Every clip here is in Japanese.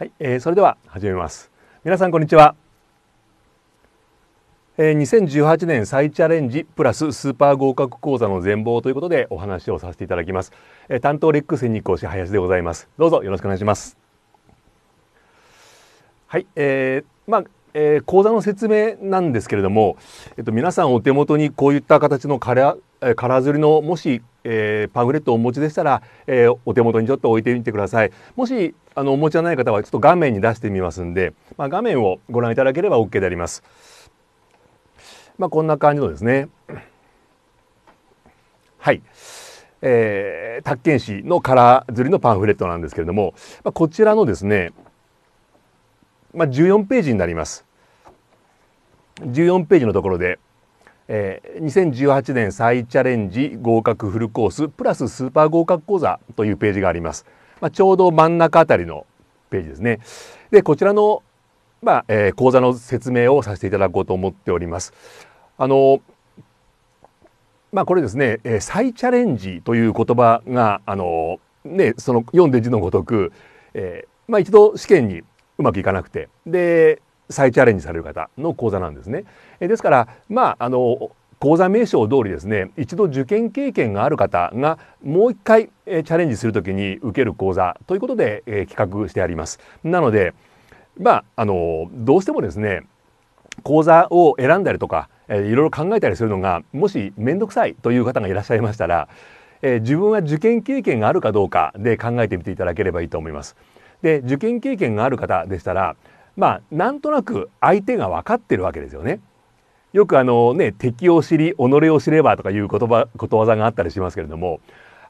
はい、えー、それでは始めます皆さんこんにちは、えー、2018年再チャレンジプラススーパー合格講座の全貌ということでお話をさせていただきます、えー、担当レックス日光市林でございますどうぞよろしくお願いしますはい、えー、まあえー、講座の説明なんですけれども、えっと、皆さんお手元にこういった形のカラ空刷りのもし、えー、パンフレットをお持ちでしたら、えー、お手元にちょっと置いてみてくださいもしあのお持ちじゃない方はちょっと画面に出してみますんで、まあ、画面をご覧いただければ OK であります、まあ、こんな感じのですねはい、えー、宅建市の空刷りのパンフレットなんですけれども、まあ、こちらのですね、まあ、14ページになります14ページのところでえー、2018年再チャレンジ合格フルコースプラススーパー合格講座というページがあります。まあ、ちょうど真ん中あたりのページですね。で、こちらの、まあ、えー、講座の説明をさせていただこうと思っております。あの、まあ、これですね、えー、再チャレンジという言葉が、あの、ね、その読んで字のごとく、えー、まあ、一度試験にうまくいかなくて、で、再チャレンジされる方の講座なんですね。えですから、まあ、あの講座名称通りですね一度受験経験がある方がもう一回、えチャレンジする時に受ける講座ということで、え企画してあります。なので、まあ、あのどうしてもですね講座を選んだりとか、えー、いろいろ考えたりするのがもし面倒くさいという方がいらっしゃいましたら、えー、自分は受験経験があるかどうかで考えてみていただければいいと思います。で受験経験がある方でしたらまあなんとなく相手が分かってるわけですよね。よくあのね敵を知り己を知ればとかいう言葉ことわざがあったりしますけれども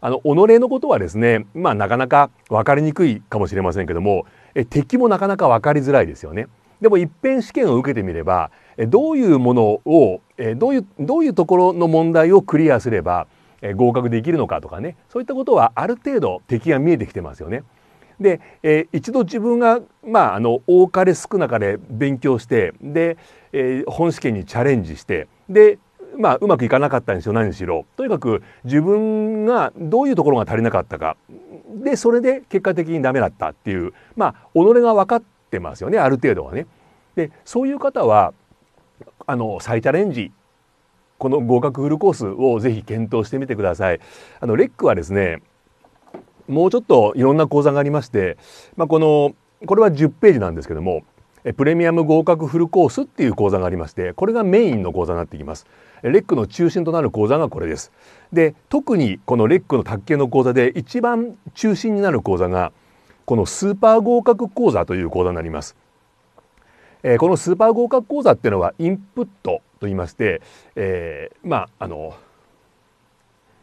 あの己のことはですねまあなかなか分かりにくいかもしれませんけどもえ敵もなかなか分かりづらいですよね。でも一遍試験を受けてみればどういうものをどういうどういうところの問題をクリアすれば合格できるのかとかねそういったことはある程度敵が見えてきてますよね。で、えー、一度自分が、まあ、あの多かれ少なかれ勉強してで、えー、本試験にチャレンジしてで、まあ、うまくいかなかったんでしよ何しろとにかく自分がどういうところが足りなかったかでそれで結果的にダメだったっていう、まあ、己が分かってますよねある程度はね。でそういう方はあの再チャレンジこの合格フルコースをぜひ検討してみてください。あのレックはですねもうちょっといろんな講座がありまして、まあ、このこれは10ページなんですけどもプレミアム合格フルコースっていう講座がありましてこれがメインの講座になってきますレックの中心となる講座がこれですで特にこのレックの卓球の講座で一番中心になる講座がこのスーパー合格講座という講座になります、えー、このスーパー合格講座っていうのはインプットと言いまして、えー、まああの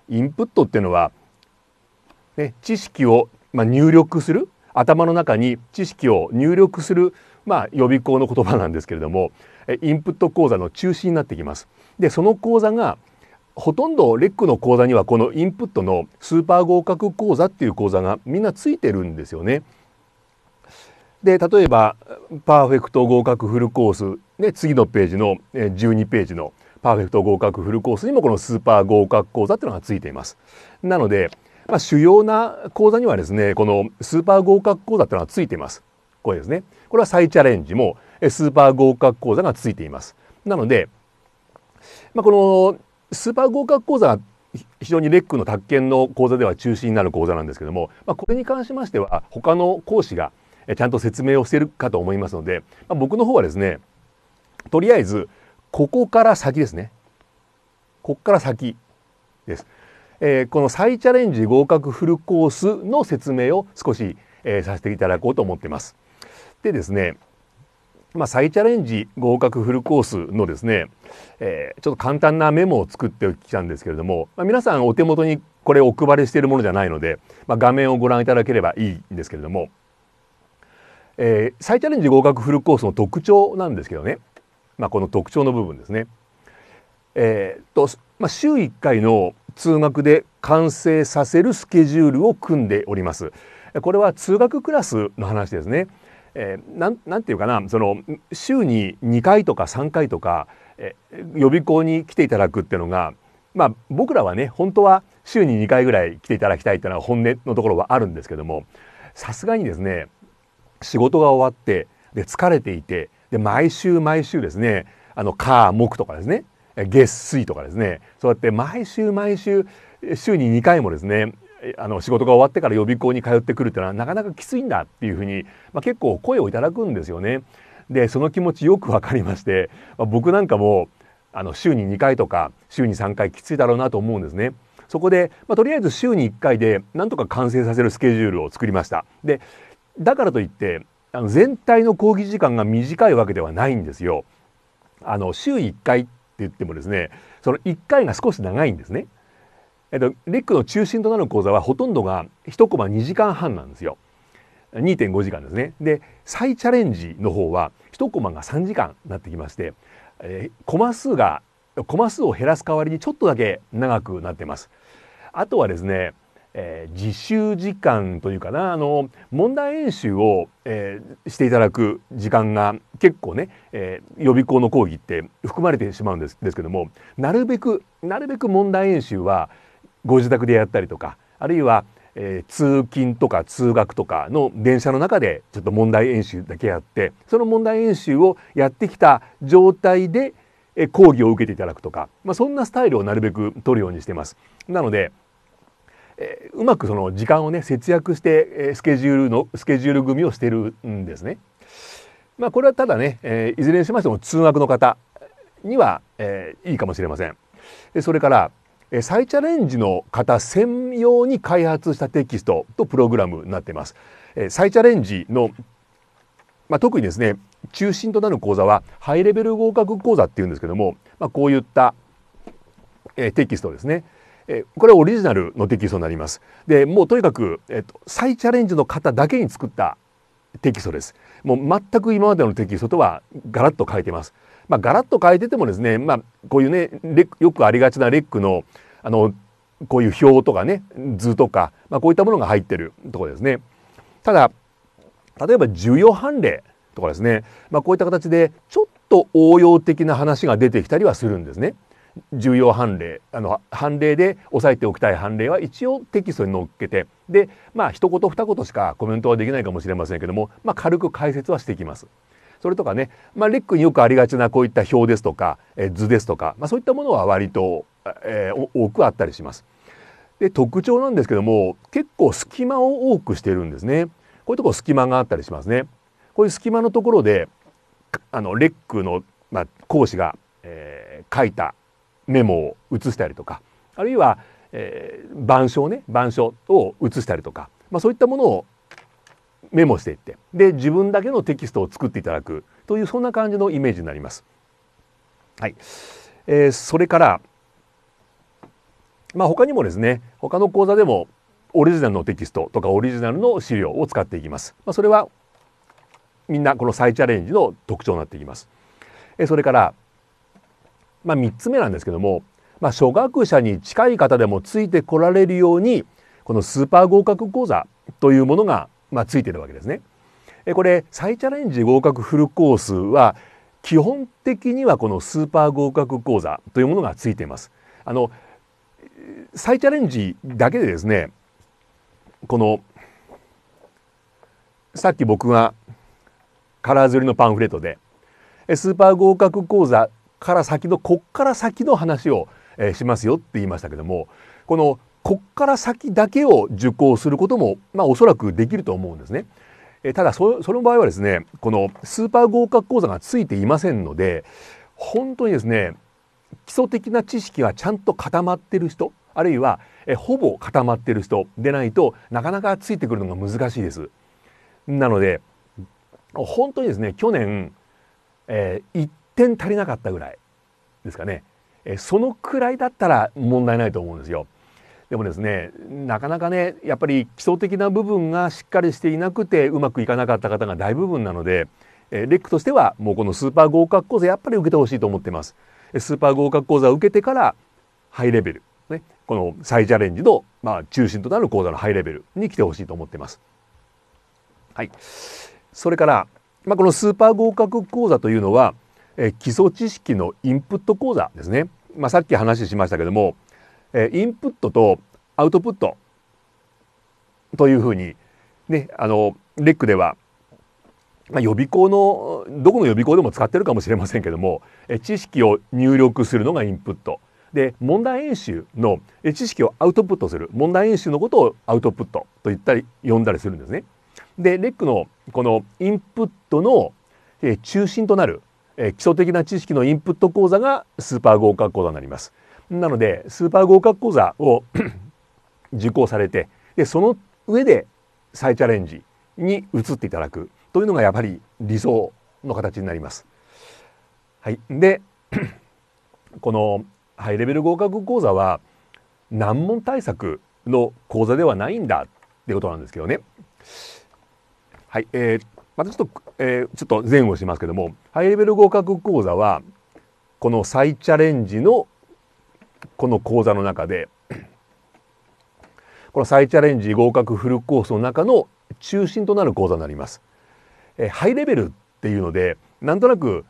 インプットっていうのはね、知識を、まあ、入力する頭の中に知識を入力する、まあ、予備校の言葉なんですけれどもインプット講座の中心になってきます。でその講座がほとんどレックの講座にはこのインプットのスーパー合格講座っていう講座がみんなついてるんですよね。で例えばパーフェクト合格フルコースで次のページの12ページのパーフェクト合格フルコースにもこのスーパー合格講座っていうのがついています。なのでまあ、主要な講座にはですねこのスーパー合格講座っていうのがついていますこれですねこれは再チャレンジもスーパー合格講座がついていますなので、まあ、このスーパー合格講座が非常にレックの宅建の講座では中心になる講座なんですけども、まあ、これに関しましては他の講師がちゃんと説明をしているかと思いますので、まあ、僕の方はですねとりあえずここから先ですねここから先ですえー、この再チャレンジ合格フルコースの説明を少し、えー、させていただこうと思ってます。でですね、まあ、再チャレンジ合格フルコースのですね、えー、ちょっと簡単なメモを作っておきたんですけれども、まあ、皆さんお手元にこれお配りしているものじゃないので、まあ、画面をご覧いただければいいんですけれども、えー、再チャレンジ合格フルコースの特徴なんですけどね、まあ、この特徴の部分ですね。えー、っとまあ、週1回の通学で完成させるスケジュールを組んでおります。これは通学クラスの話ですね。えー、なんなんていうかなその週に2回とか3回とか、え予備校に来ていただくっていうのが、まあ、僕らはね本当は週に2回ぐらい来ていただきたいっていうのは本音のところはあるんですけどもさすがにですね仕事が終わってで疲れていてで毎週毎週ですねあの「か」「木」とかですね月水とかですねそうやって毎週毎週週に2回もですねあの仕事が終わってから予備校に通ってくるっていうのはなかなかきついんだっていうふうに、まあ、結構声をいただくんですよね。でその気持ちよくわかりまして、まあ、僕なんかもあの週に2回とか週に3回きついだろうなと思うんですね。そこで、まあ、とりあえず週に1回でなんとか完成させるスケジュールを作りました。でだからといってあの全体の講義時間が短いわけではないんですよ。あの週1回っって言ってもですねその1回が少し長いんですね。えっと、レックの中心となる講座はほとんどが1コマ2時間半なんですよ。2.5時間ですね。で再チャレンジの方は1コマが3時間になってきまして、えー、コマ数がコマ数を減らす代わりにちょっとだけ長くなってます。あとはですねえー、自習時間というかなあの問題演習を、えー、していただく時間が結構ね、えー、予備校の講義って含まれてしまうんですですけどもなるべくなるべく問題演習はご自宅でやったりとかあるいは、え通勤とか通学とかの電車の中でちょっと問題演習だけやってその問題演習をやってきた状態で講義を受けていただくとか、まあ、そんなスタイルをなるべく取るようにしてます。なのでえー、うまくその時間をね節約して、えー、スケジュールのスケジュール組みをしてるんですね。まあ、これはただね、えー、いずれにしましても通学の方には、えー、いいかもしれません。それから、えー、再チャレンジの方専用に開発したテキストとプログラムになっています。えー、再チャレンジの、まあ、特にですね中心となる講座はハイレベル合格講座っていうんですけども、まあ、こういった、えー、テキストですねえこれはオリジナルのテキストになります。でもうとにかく、えー、と再チャレンジの方だけに作ったテキストです。もう全く今までのテキストとはガラッと変えてます。まあ、ガラッと変えててもですね、まあ、こういうねよくありがちなレックのあのこういう表とかね図とか、まあ、こういったものが入ってるところですね。ただ例えば需要判例とかですね、まあ、こういった形でちょっと応用的な話が出てきたりはするんですね。重要判例あの判例で押さえておきたい判例は一応テキストに載っけてでまあ一言二言しかコメントはできないかもしれませんけども、まあ、軽く解説はしていきます。それとかね、まあ、レックによくありがちなこういった表ですとか、え図ですとか、まあ、そういったものは割と、えー、多くあったりします。で特徴なんですけども結構隙間を多くしてるんですね。こういうとこ隙間があったりしますね。こういう隙間のところであのレックの、まあ、講師が、えー、書いたメモを写したりとかあるいは、えー、板書ね板書を写したりとか、まあ、そういったものをメモしていってで自分だけのテキストを作っていただくというそんな感じのイメージになります。はいえー、それから、まあ、他にもですね他の講座でもオリジナルのテキストとかオリジナルの資料を使っていきます。まあ、それはみんなこの再チャレンジの特徴になっていきます。えー、それからまあ、3つ目なんですけども、まあ、初学者に近い方でもついてこられるようにこのスーパー合格講座というものが、まあ、ついてるわけですね。これ再チャレンジ合格フルコースは基本的にはこのスーパー合格講座というものがついています。あの再チャレンジだけでですねこのさっき僕がカラーズりのパンフレットでスーパー合格講座から先のこっから先の話を、えー、しますよって言いましたけどもこのこっから先だけを受講することも、まあ、おそらくできると思うんですね。えー、ただその場合はですねこのスーパー合格講座がついていませんので本当にですね基礎的な知識はちゃんと固まってる人あるいはえほぼ固まってる人でないとなかなかついてくるのが難しいです。なので本当にですね去年、えー、1点足りなかったぐらいですかね、えそのくらいだったら問題ないと思うんですよ。でもですねなかなかねやっぱり基礎的な部分がしっかりしていなくてうまくいかなかった方が大部分なので、えレックとしてはもうこのスーパー合格講座やっぱり受けてほしいと思ってます。スーパー合格講座を受けてからハイレベル、ね、この再チャレンジの、まあ、中心となる講座のハイレベルに来てほしいと思ってます。はい、それから、まあ、このスーパー合格講座というのはえ基礎知識のインプット講座ですね、まあ、さっき話しましたけども、えインプットとアウトプットというふうに、ね、あのレックでは、まあ、予備校のどこの予備校でも使ってるかもしれませんけども、え知識を入力するのがインプットで問題演習の知識をアウトプットする問題演習のことをアウトプットと言ったり呼んだりするんですね。でレックのこのインプットの中心となるえ基礎的な知識のインプット講座がスーパー合格講座になります。なのでスーパー合格講座を 受講されてでその上で再チャレンジに移っていただくというのがやはり理想の形になります。はい、で このハイレベル合格講座は難問対策の講座ではないんだってことなんですけどね。はい、えーまたちょっと、えー、ちょっと前後しますけども、ハイレベル合格講座は、この再チャレンジの、この講座の中で、この再チャレンジ合格フルコースの中の中心となる講座になります。えー、ハイレベルっていうので、なんとなく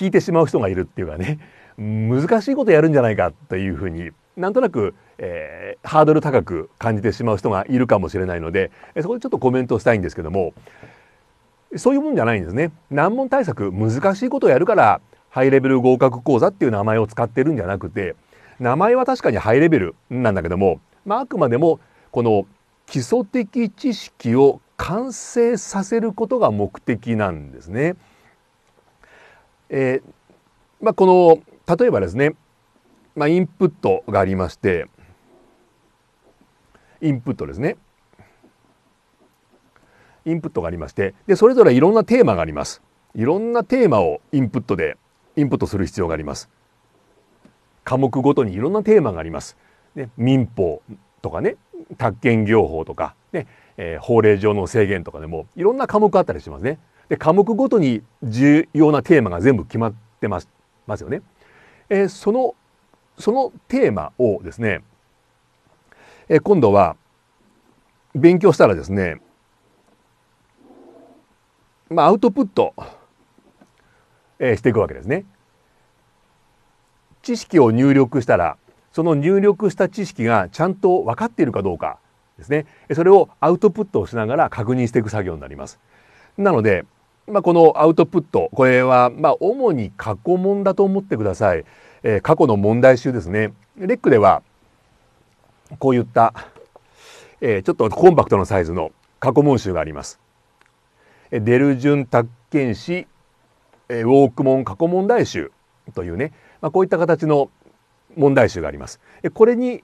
引いてしまう人がいるっていうかね、難しいことやるんじゃないかというふうに、なんとなく、えー、ハードル高く感じてしまう人がいるかもしれないので、そこでちょっとコメントしたいんですけども、そういうもんじゃないんですね。難問対策難しいことをやるからハイレベル合格講座っていう名前を使ってるんじゃなくて名前は確かにハイレベルなんだけども、まあ、あくまでもこの基礎的知識を完成させることが目的なんですね。えー、まあ、この例えばですね、まあ、インプットがありましてインプットですね。インプットがありましてでそれぞれいろんなテーマがありますいろんなテーマをインプットでインプットする必要があります科目ごとにいろんなテーマがありますで民法とかね宅建業法とかね、えー、法令上の制限とかでもいろんな科目あったりしますねで科目ごとに重要なテーマが全部決まってますますよね、えー、そのそのテーマをですね、えー、今度は勉強したらですねまあ、アウトプット、えー、していくわけですね。知識を入力したらその入力した知識がちゃんと分かっているかどうかですねそれをアウトプットをしながら確認していく作業になります。なので、まあ、このアウトプットこれはまあ主に過去問だと思ってください、えー、過去の問題集ですね。レックではこういった、えー、ちょっとコンパクトなサイズの過去問集があります。デルジュン宅建史ウォークモン過去問題集というね、まあ、こういった形の問題集があります。これに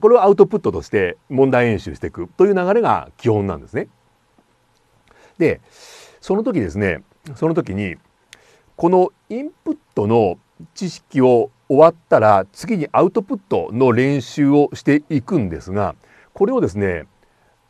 これをアウトプットとして問題演習していくという流れが基本なんですね。でその時ですねその時にこのインプットの知識を終わったら次にアウトプットの練習をしていくんですがこれをですね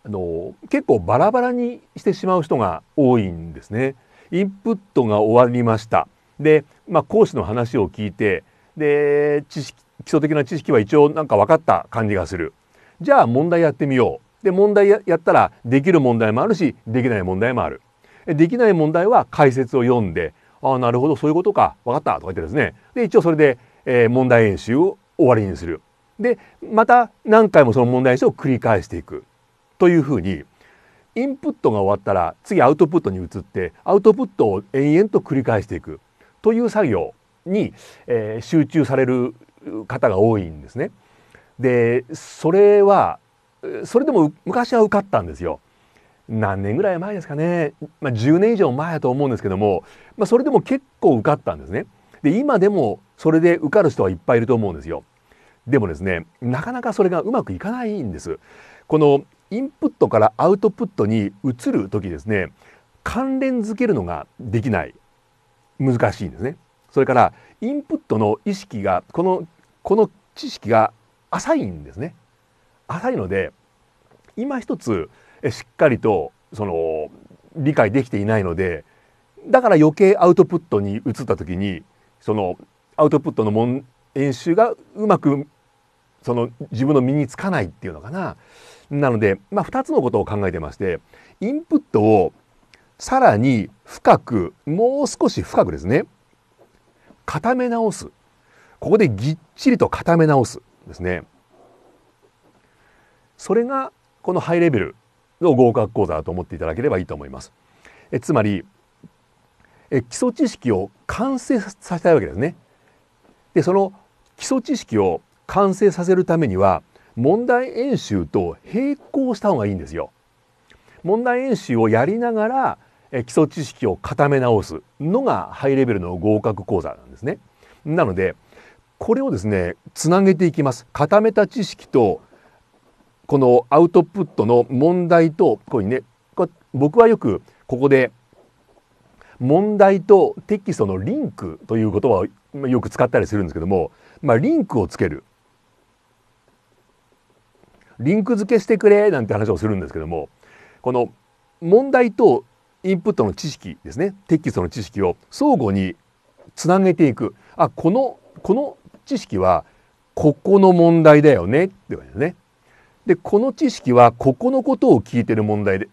あの結構バラバラにしてしまう人が多いんですね。インプットが終わりました。で、まあ、講師の話を聞いてで知識基礎的な知識は一応なんか分かった感じがする。じゃあ問題やってみよう。で問題やったらできる問題もあるしできない問題もある。できない問題は解説を読んでああなるほどそういうことか分かったとか言ってですねで一応それで、えー、問題演習を終わりにする。でまた何回もその問題演習を繰り返していく。というふうにインプットが終わったら次アウトプットに移ってアウトプットを延々と繰り返していくという作業に、えー、集中される方が多いんですね。でそれはそれでも昔は受かったんですよ。何年ぐらい前ですかね、まあ、10年以上前だと思うんですけども、まあ、それでも結構受かったんですね。で今でもそれで受かる人はいっぱいいると思うんですよ。でもですねなかなかそれがうまくいかないんです。このインプットからアウトプットに移る時ですね関連づけるのができない難しいんですね。それからインプットの意識がこのこの知識が浅いんですね。浅いので今一つしっかりとその理解できていないのでだから余計アウトプットに移った時にそのアウトプットの演習がうまくその自分の身につかないっていうのかななので、まあ、2つのことを考えてまして、インプットをさらに深く、もう少し深くですね、固め直す。ここでぎっちりと固め直すですね。それがこのハイレベルの合格講座だと思っていただければいいと思います。えつまりえ基礎知識を完成させたいわけですね。でその基礎知識を完成させるためには問題演習と並行した方がいいんですよ。問題演習をやりながら基礎知識を固め直すのがハイレベルの合格講座なんですね。なのでこれをですねつなげていきます。固めた知識とこのアウトプットの問題とこういうね僕はよくここで問題とテキストのリンクという言葉をよく使ったりするんですけども、まあ、リンクをつけるリンク付けしてくれなんて話をするんですけどもこの問題とインプットの知識ですねテキストの知識を相互につなげていくあこのこの知識はここの問題だよねって感じでるね。でこの知識はここのことを聞いてる問題で、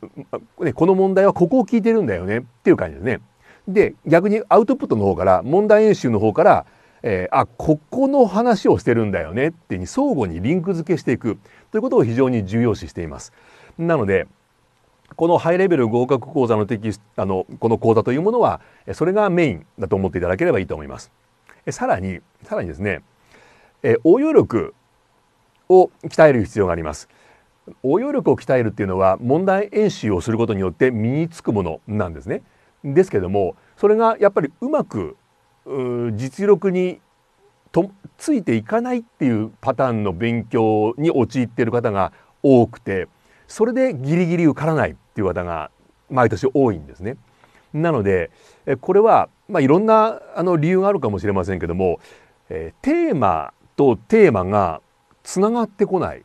この問題はここを聞いてるんだよねっていう感じですね。で逆にアウトプットの方から問題演習の方から、えー、あここの話をしてるんだよねってに相互にリンク付けしていくということを非常に重要視しています。なのでこのハイレベル合格講座のテキスあのこの講座というものはそれがメインだと思っていただければいいと思います。さらにさらにですね応用力を鍛える必要があります。応用力を鍛えるっていうのは問題演習をすることによって身につくものなんですね。ですけどもそれがやっぱりうまく実力にとついていかないっていうパターンの勉強に陥っている方が多くてそれでギリギリ受からないっていう方が毎年多いんですね。なのでこれは、まあ、いろんなあの理由があるかもしれませんけども、えー、テーマとテーマがつながってこないっ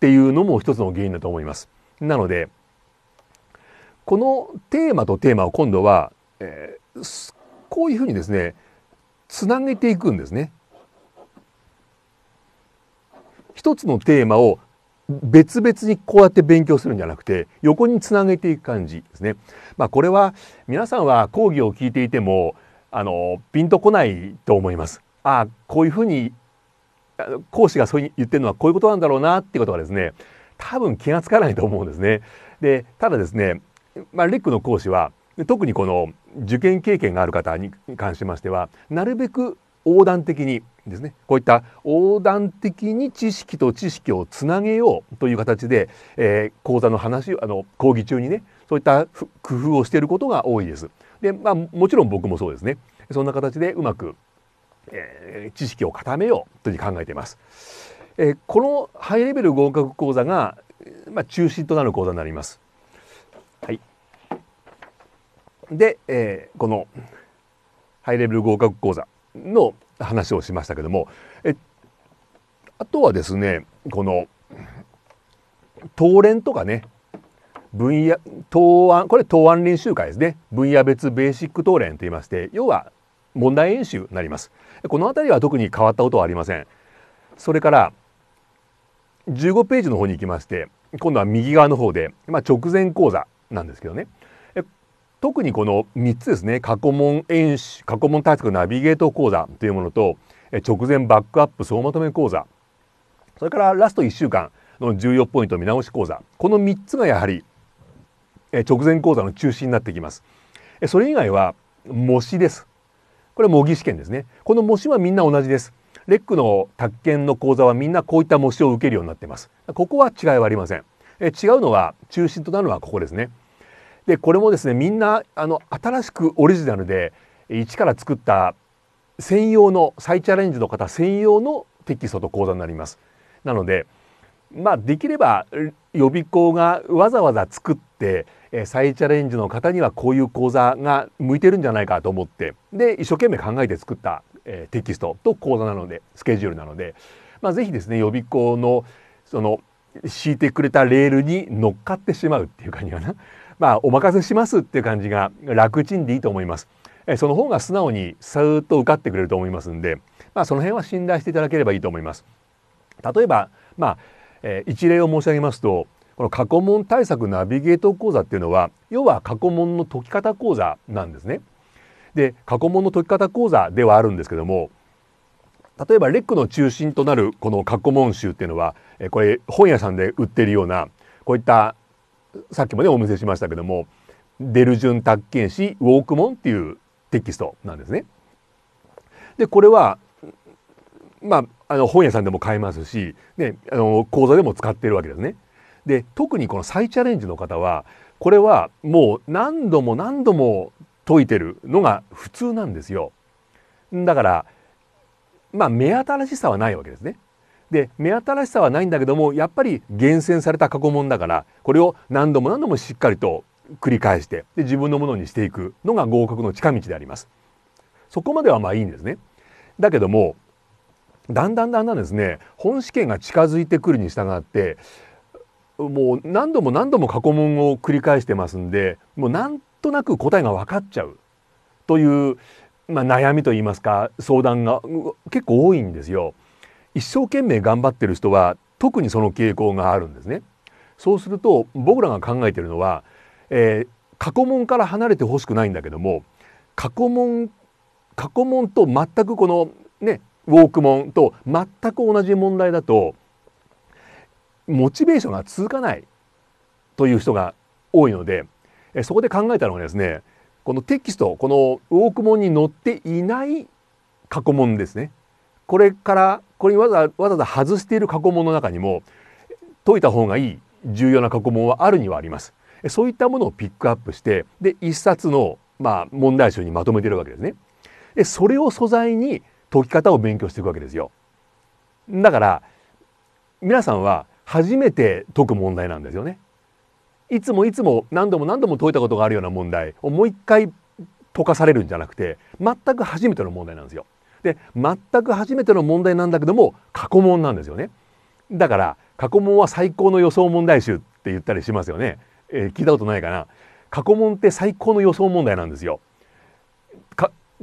ていうのも一つの原因だと思います。なのでこのテーマとテーマを今度は、えー、こういうふうにですねつなげていくんですね。一つのテーマを別々にこうやって勉強するんじゃなくて横につなげていく感じですね。まあ、これは皆さんは講義を聞いていてもあのピンとこないと思います。あこういうふうに講師がそう言ってるのはこういうことなんだろうなっていうことがですね多分気がつかないと思うんですね。でただですね、まあ、レックの講師は特にこの受験経験がある方に関しましてはなるべく横断的にですねこういった横断的に知識と知識をつなげようという形で、えー、講座の話あの講義中にねそういった工夫をしていることが多いです。でまあ、もちろん僕もそうですねそんな形でうまく、えー、知識を固めようというふうに考えています。えー、このハイレベル合格講座が、まあ、中心となる講座になります。はい、で、えー、このハイレベル合格講座の話をしましたけどもえあとはですねこの答連とかね分野答案これ答案練習会ですね分野別ベーシック答練といいまして要は問題演習になりますこの辺りは特に変わったことはありませんそれから15ページの方に行きまして今度は右側の方で、まあ、直前講座なんですけどね特にこの3つですね過去問演習過去問対策ナビゲート講座というものと直前バックアップ総まとめ講座それからラスト1週間の重要ポイント見直し講座この3つがやはり直前講座の中心になってきます。それ以外は模試です。これ模擬試験ですね。この模試はみんな同じです。レックの宅建の講座はみんなこういった模試を受けるようになってます。ここは違いはありません。え違うのは中心となるのはここですね。でこれもですねみんなあの新しくオリジナルで一から作った専用の再チャレンジの方専用のテキストと講座になります。なのでまあできれば予備校がわざわざ作って再チャレンジの方にはこういう講座が向いてるんじゃないかと思ってで一生懸命考えて作ったテキストと講座なのでスケジュールなので、まあ、ぜひですね予備校のその敷いてくれたレールに乗っかってしまうっていう感じかな。まあお任せしますっていう感じが楽ちんでいいと思います。その方が素直にさーっと受かってくれると思いますんで、まあ、その辺は信頼していただければいいと思います。例えば、まあえー、一例を申し上げますとこの過去問対策ナビゲート講座っていうのは要は過去問の解き方講座なんですね。で過去問の解き方講座ではあるんですけども例えばレックの中心となるこの過去問集っていうのはこれ本屋さんで売ってるようなこういったさっきもねお見せしましたけども「デルジュン・タッケン氏ウォークモン」っていうテキストなんですね。でこれはまあ、あの本屋さんでも買えますし、ね、あの講座でも使ってるわけですね。で特にこの再チャレンジの方はこれはもう何度も何度も解いてるのが普通なんですよ。だからまあ目新しさはないわけですね。で目新しさはないんだけどもやっぱり厳選された過去問だからこれを何度も何度もしっかりと繰り返してで自分のものにしていくのが合格の近道であります。そこまではまあいいんですね。だけどもだんだんだんだんですね本試験が近づいてくるに従ってもう何度も何度も過去問を繰り返してますんでもうなんとなく答えが分かっちゃうという、まあ、悩みといいますか相談が結構多いんですよ。一生懸命頑張ってる人は特にその傾向があるんですね。そうすると僕らが考えてるのは、えー、過去問から離れてほしくないんだけども過去問過去問と全くこのねウォーク問と全く同じ問題だとモチベーションが続かないという人が多いのでそこで考えたのはですねこのテキストこのウォーク問に載っていない過去問ですねこれからこれにわざわざ外している過去問の中にも解いた方がいい重要な過去問はあるにはあります。そういったものをピックアップしてで一冊のまあ問題集にまとめてるわけですね。でそれを素材に解き方を勉強していくわけですよ。だから皆さんは初めて解く問題なんですよね。いつもいつも何度も何度も解いたことがあるような問題をもう一回解かされるんじゃなくて全く初めての問題なんですよ。で全く初めての問題なんだけども過去問なんですよねだから過去問は最高の予想問題集って言ったりしますよね、えー、聞いたことないかな過去問って最高の予想問題なんですよ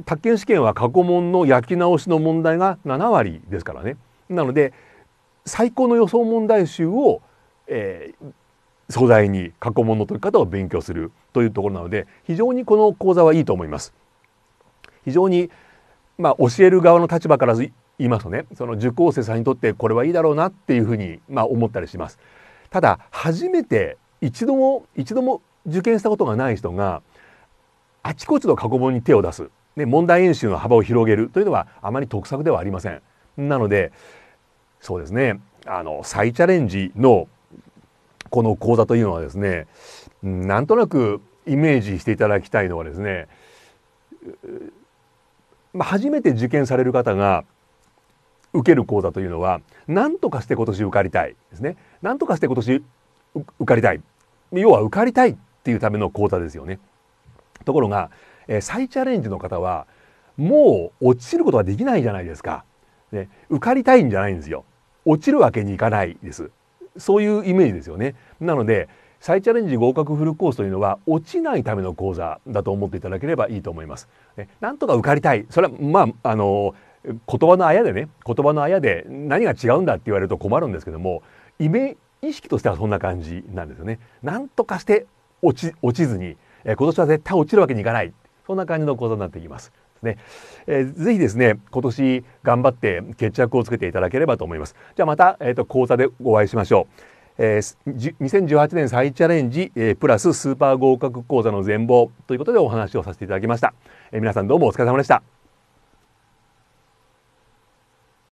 宅建試験は過去問の焼き直しの問題が7割ですからねなので最高の予想問題集を、えー、素材に過去問の解き方を勉強するというところなので非常にこの講座はいいと思います非常にまあ、教える側の立場から言いますとねその受講生さんにとってこれはいいだろうなっていうふうに、まあ、思ったりします。ただ初めて一度も一度も受験したことがない人があちこちの過去問に手を出す、ね、問題演習の幅を広げるというのはあまり得策ではありません。なのでそうですねあの再チャレンジのこの講座というのはですねなんとなくイメージしていただきたいのはですねまあ、初めて受験される方が受ける講座というのは何とかして今年受かりたいですね何とかして今年受かりたい要は受かりたいっていうための講座ですよねところが、えー、再チャレンジの方はもう落ちることはできないじゃないですか、ね、受かりたいんじゃないんですよ落ちるわけにいかないですそういうイメージですよねなので再チャレンジ合格フルコースというのは落ちないための講座だと思っていただければいいと思います。ね、なんとか受かりたいそれはまああの言葉のあやでね言葉のあやで何が違うんだって言われると困るんですけどもイメ意識としてはそんな感じなんですよね。なんとかして落ち落ちずに、えー、今年は絶対落ちるわけにいかないそんな感じの講座になっていきます。ね、えー、ぜひですね今年頑張って決着をつけていただければと思います。じゃあまた、えーと講座でお会いしましょう。え2018年再チャレンジ、えプラススーパー合格講座の全貌ということでお話をさせていただきました、え皆さんどうもお疲れ様でした